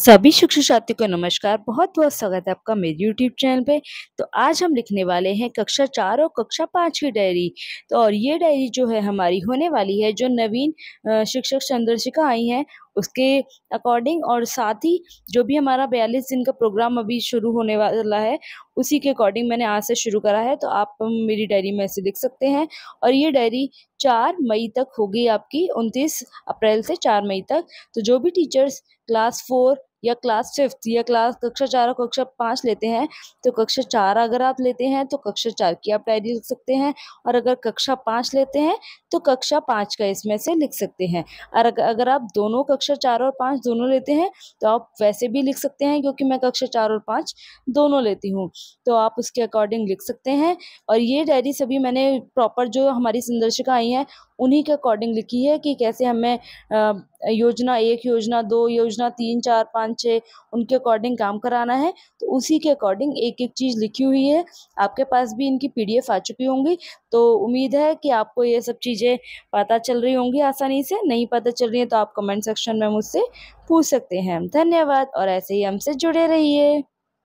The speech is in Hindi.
सभी शिक्षक साथियों को नमस्कार बहुत बहुत स्वागत है आपका मेरे यूट्यूब चैनल पे तो आज हम लिखने वाले हैं कक्षा चार और कक्षा पाँच की डायरी तो और ये डायरी जो है हमारी होने वाली है जो नवीन शिक्षक चंद्रशिका आई हैं उसके अकॉर्डिंग और साथ ही जो भी हमारा बयालीस दिन का प्रोग्राम अभी शुरू होने वाला है उसी के अकॉर्डिंग मैंने आज से शुरू करा है तो आप मेरी डायरी में ऐसे लिख सकते हैं और ये डायरी चार मई तक होगी आपकी उनतीस अप्रैल से चार मई तक तो जो भी टीचर्स क्लास फोर या क्लास फिफ्थ या क्लास कक्षा चार और कक्षा पाँच लेते हैं तो कक्षा चार अगर आप लेते हैं तो कक्षा चार की आप डायरी लिख सकते हैं और अगर कक्षा पाँच लेते हैं तो कक्षा पाँच का इसमें से लिख सकते हैं और अगर आप दोनों कक्षा चार और पाँच दोनों लेते हैं तो आप वैसे भी लिख सकते हैं क्योंकि मैं कक्षा चार और पाँच दोनों लेती हूँ तो आप उसके अकॉर्डिंग लिख सकते हैं और ये डायरी सभी मैंने प्रॉपर जो हमारी संदर्शिका आई हैं उन्हीं के अकॉर्डिंग लिखी है कि कैसे हमें योजना एक योजना दो योजना तीन चार पाँच छः उनके अकॉर्डिंग काम कराना है तो उसी के अकॉर्डिंग एक एक चीज़ लिखी हुई है आपके पास भी इनकी पी आ चुकी होंगी तो उम्मीद है कि आपको ये सब चीज़ें पता चल रही होंगी आसानी से नहीं पता चल रही है तो आप कमेंट सेक्शन में मुझसे पूछ सकते हैं धन्यवाद और ऐसे ही हमसे जुड़े रहिए